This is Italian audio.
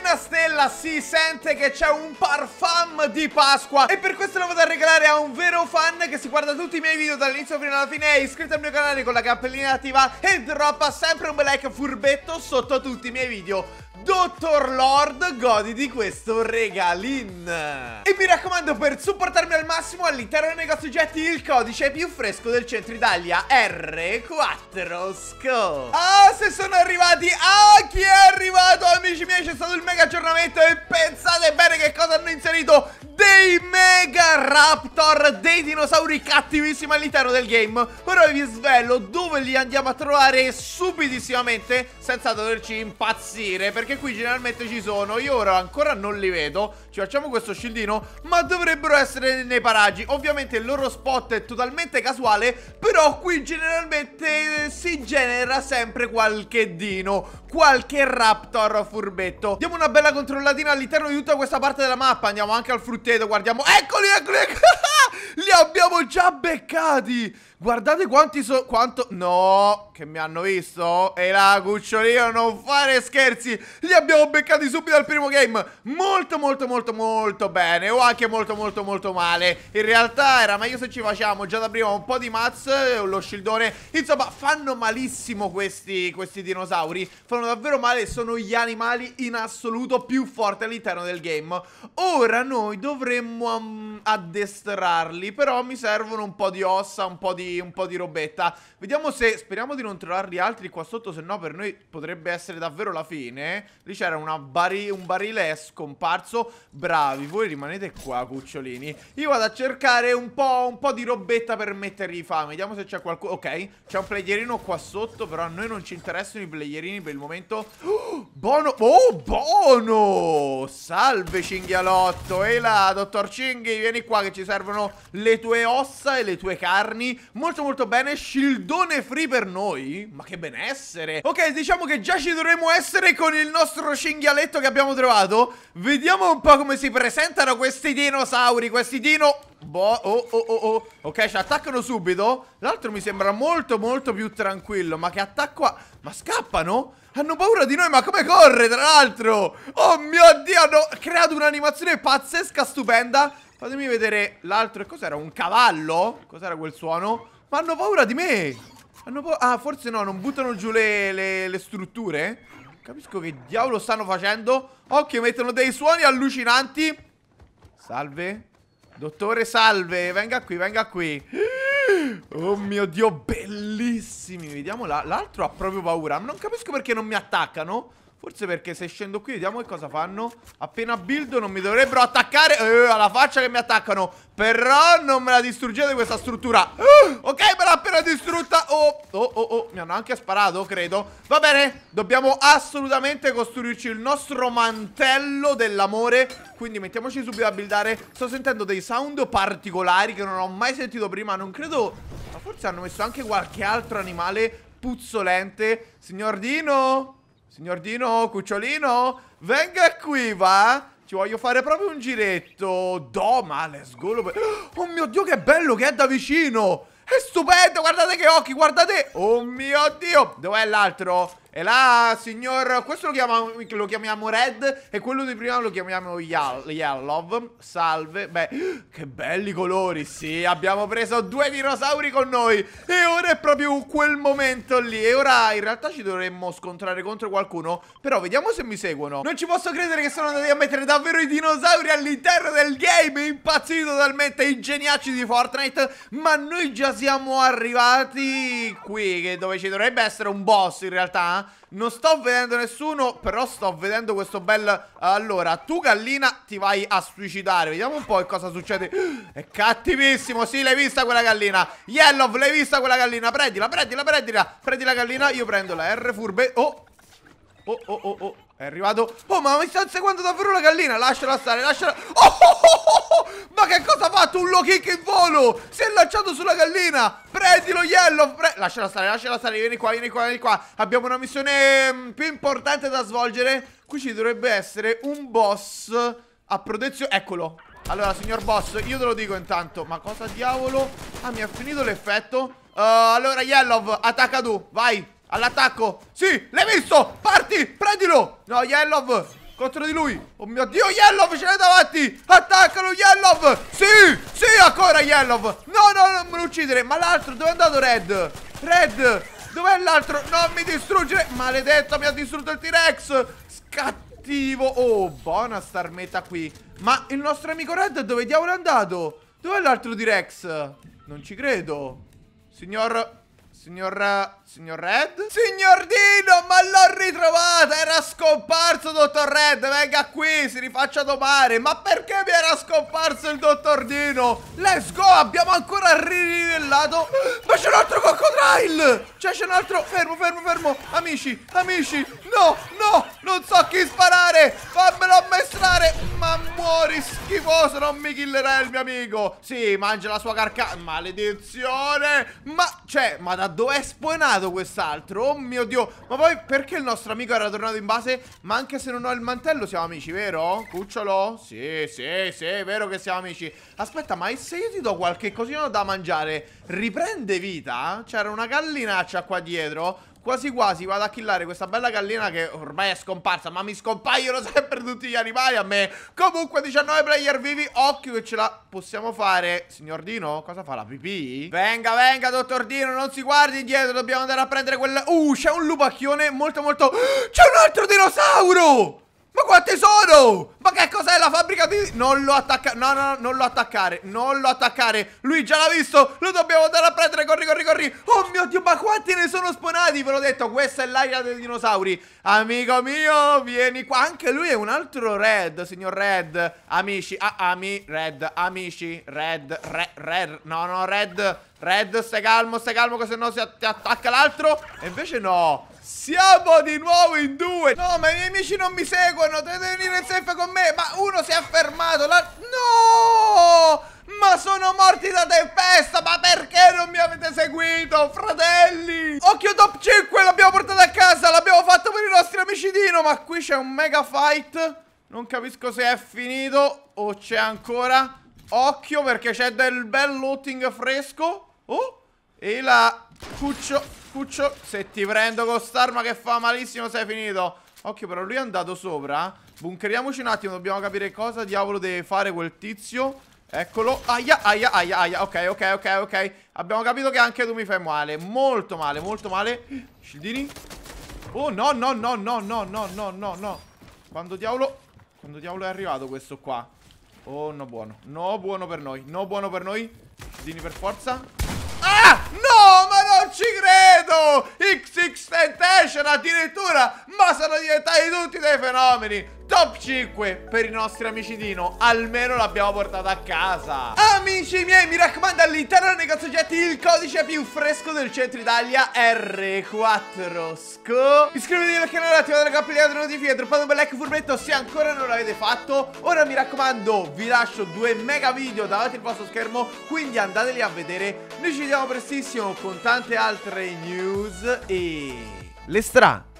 prima Stella si sente che c'è un parfum di Pasqua E per questo lo vado a regalare a un vero fan che si guarda tutti i miei video dall'inizio fino alla fine È iscritto al mio canale con la cappellina attiva e droppa sempre un bel like furbetto sotto tutti i miei video Dottor Lord godi di questo regalin E mi raccomando per supportarmi al massimo all'interno del negozio oggetti il codice più fresco del centro Italia R4SCO Ah se sono arrivati Ah chi è arrivato amici miei c'è stato il mega aggiornamento e pensate bene che cosa hanno inserito dei Mega Raptor, dei dinosauri cattivissimi all'interno del game Però vi svelo dove li andiamo a trovare subitissimamente senza doverci impazzire Perché qui generalmente ci sono, io ora ancora non li vedo Ci facciamo questo scildino, ma dovrebbero essere nei paraggi Ovviamente il loro spot è totalmente casuale, però qui generalmente eh, si genera sempre qualche dino Qualche raptor furbetto Diamo una bella controllatina all'interno di tutta questa parte della mappa Andiamo anche al frutto contento, guardiamo. Eccoli, eccoli, eccoli. Li abbiamo già beccati Guardate quanti sono... Quanto... No, che mi hanno visto? E la cucciolina, non fare scherzi! Li abbiamo beccati subito al primo game! Molto, molto, molto, molto bene! O anche molto, molto, molto male! In realtà era meglio se ci facciamo già da prima un po' di mazz, lo shieldone... Insomma, fanno malissimo questi, questi dinosauri. Fanno davvero male sono gli animali in assoluto più forti all'interno del game. Ora noi dovremmo um, addestrarli, però mi servono un po' di ossa, un po' di un po' di robetta Vediamo se, speriamo di non trovarli altri qua sotto Se no per noi potrebbe essere davvero la fine Lì c'era bari, un barile scomparso Bravi, voi rimanete qua cucciolini Io vado a cercare un po', un po di robetta per mettergli fame Vediamo se c'è qualcuno, ok C'è un playerino qua sotto Però a noi non ci interessano i playerini per il momento oh, Bono, oh Bono Salve cinghialotto E là, dottor Cinghi, vieni qua che ci servono le tue ossa e le tue carni molto molto bene Shieldone free per noi Ma che benessere Ok diciamo che già ci dovremmo essere con il nostro cinghialetto che abbiamo trovato Vediamo un po' come si presentano questi dinosauri Questi dino... Boh, oh, oh, oh, oh Ok, ci attaccano subito L'altro mi sembra molto molto più tranquillo Ma che attacco ha... Ma scappano? Hanno paura di noi, ma come corre, tra l'altro? Oh mio Dio, hanno creato un'animazione pazzesca, stupenda Fatemi vedere l'altro. Cos'era? Un cavallo? Cos'era quel suono? Ma hanno paura di me! Paura... ah, forse no, non buttano giù le, le, le strutture? Capisco che diavolo stanno facendo. Occhio, mettono dei suoni allucinanti. Salve. Dottore, salve. Venga qui, venga qui. Oh mio Dio, bellissimi. Vediamo L'altro ha proprio paura. Non capisco perché non mi attaccano. Forse perché se scendo qui vediamo che cosa fanno Appena build non mi dovrebbero attaccare eh, Alla faccia che mi attaccano Però non me la distruggete questa struttura uh, Ok me l'ha appena distrutta oh, oh oh oh mi hanno anche sparato credo Va bene dobbiamo assolutamente costruirci il nostro mantello dell'amore Quindi mettiamoci subito a buildare Sto sentendo dei sound particolari che non ho mai sentito prima Non credo Ma forse hanno messo anche qualche altro animale puzzolente Signor Dino Signor Dino, cucciolino, venga qui, va. Ci voglio fare proprio un giretto. Doma, let's go. Oh mio Dio, che bello che è da vicino. È stupendo, guardate che occhi, guardate. Oh mio Dio. Dov'è l'altro? E là, signor, questo lo, chiama, lo chiamiamo Red e quello di prima lo chiamiamo Yellow. Salve. Beh, che belli colori, sì. Abbiamo preso due dinosauri con noi. E ora è proprio quel momento lì. E ora in realtà ci dovremmo scontrare contro qualcuno. Però vediamo se mi seguono. Non ci posso credere che sono andati a mettere davvero i dinosauri all'interno del game. Impazziti totalmente i geniacci di Fortnite. Ma noi già siamo arrivati qui, dove ci dovrebbe essere un boss in realtà. Non sto vedendo nessuno Però sto vedendo questo bel Allora tu gallina ti vai a suicidare Vediamo un po' che cosa succede È cattivissimo Sì l'hai vista quella gallina Yellow l'hai vista quella gallina Prendila prendila prendila Prendi la gallina Io prendo la R furbe Oh Oh oh oh oh è arrivato Oh ma mi sta inseguendo davvero la gallina Lasciala stare lasciala oh, oh, oh, Ma che cosa ha fatto un low kick in volo Si è lanciato sulla gallina Prendilo yellow pre Lasciala stare lasciala stare Vieni qua vieni qua vieni qua Abbiamo una missione più importante da svolgere Qui ci dovrebbe essere un boss A protezione Eccolo Allora signor boss Io te lo dico intanto Ma cosa diavolo Ah mi ha finito l'effetto uh, Allora yellow attacca tu Vai All'attacco Sì, l'hai visto Parti, prendilo No, Yellow Contro di lui Oh mio Dio, Yellow ce l'hai davanti Attaccalo, Yellow Sì, sì, ancora Yellov No, no, non me lo uccidere Ma l'altro, dove è andato Red? Red Dov'è l'altro? Non mi distruggere Maledetto, mi ha distrutto il T-Rex Cattivo Oh, buona star meta qui Ma il nostro amico Red dove diavolo è andato? Dov'è l'altro T-Rex? Non ci credo Signor... Signor... Signor Red? Signor Dino, ma l'ho ritrovata! Era scomparso, dottor Red! Venga qui, si rifaccia domare! Ma perché mi era scomparso il dottor Dino? Let's go! Abbiamo ancora rinivellato! Ma c'è un altro coccodrile! Cioè, c'è un altro... Fermo, fermo, fermo! Amici, amici! No, no! Non so chi sparare Fammelo ammaestrare Ma muori schifoso Non mi killerai il mio amico Sì, mangia la sua carca Maledizione Ma, cioè, ma da dove è sponato quest'altro? Oh mio Dio Ma poi perché il nostro amico era tornato in base? Ma anche se non ho il mantello siamo amici, vero? Cucciolo? Sì, sì, sì, è vero che siamo amici Aspetta, ma se io ti do qualche cosino da mangiare Riprende vita? C'era una gallinaccia qua dietro Quasi quasi vado a killare questa bella gallina che ormai è scomparsa Ma mi scompaiono sempre tutti gli animali a me Comunque 19 player vivi Occhio che ce la possiamo fare Signor Dino cosa fa la pipì? Venga venga dottor Dino non si guardi indietro Dobbiamo andare a prendere quel... Uh c'è un lupacchione molto molto C'è un altro dinosauro ma quanti sono? Ma che cos'è la fabbrica di... Non lo attaccare, no, no, no, non lo attaccare, non lo attaccare Lui già l'ha visto, lo dobbiamo andare a prendere, corri, corri, corri Oh mio Dio, ma quanti ne sono spawnati? Ve l'ho detto, questa è l'aria dei dinosauri Amico mio, vieni qua Anche lui è un altro Red, signor Red Amici, ah, ami, Red, amici, Red, Red, Red No, no, Red, Red, stai calmo, stai calmo che se no ti attacca l'altro E invece no siamo di nuovo in due No ma i miei amici non mi seguono Dovete venire in safe con me Ma uno si è fermato la... No Ma sono morti da tempesta Ma perché non mi avete seguito Fratelli Occhio top 5 L'abbiamo portato a casa L'abbiamo fatto per i nostri amici Dino Ma qui c'è un mega fight Non capisco se è finito O c'è ancora Occhio perché c'è del bel looting fresco Oh E la... Cuccio, cuccio Se ti prendo con quest'arma che fa malissimo sei finito Occhio però lui è andato sopra Bunkeriamoci un attimo Dobbiamo capire cosa diavolo deve fare quel tizio Eccolo, aia, aia, aia, aia Ok, ok, ok, ok Abbiamo capito che anche tu mi fai male Molto male, molto male Scildini Oh no, no, no, no, no, no, no, no, no Quando diavolo Quando diavolo è arrivato questo qua Oh no buono, no buono per noi No buono per noi Scildini per forza ci credo! XX Tentation addirittura! Ma sono diventati tutti dei fenomeni! Top 5 per i nostri amici Dino Almeno l'abbiamo portata a casa Amici miei mi raccomando all'interno dei oggetti Il codice più fresco del centro Italia R4SCO Iscrivetevi al canale attivate la campanella delle notifiche Droppate un bel like furbetto se ancora non l'avete fatto Ora mi raccomando vi lascio due mega video davanti al vostro schermo Quindi andateli a vedere noi ci vediamo prestissimo con tante altre news e... Le stra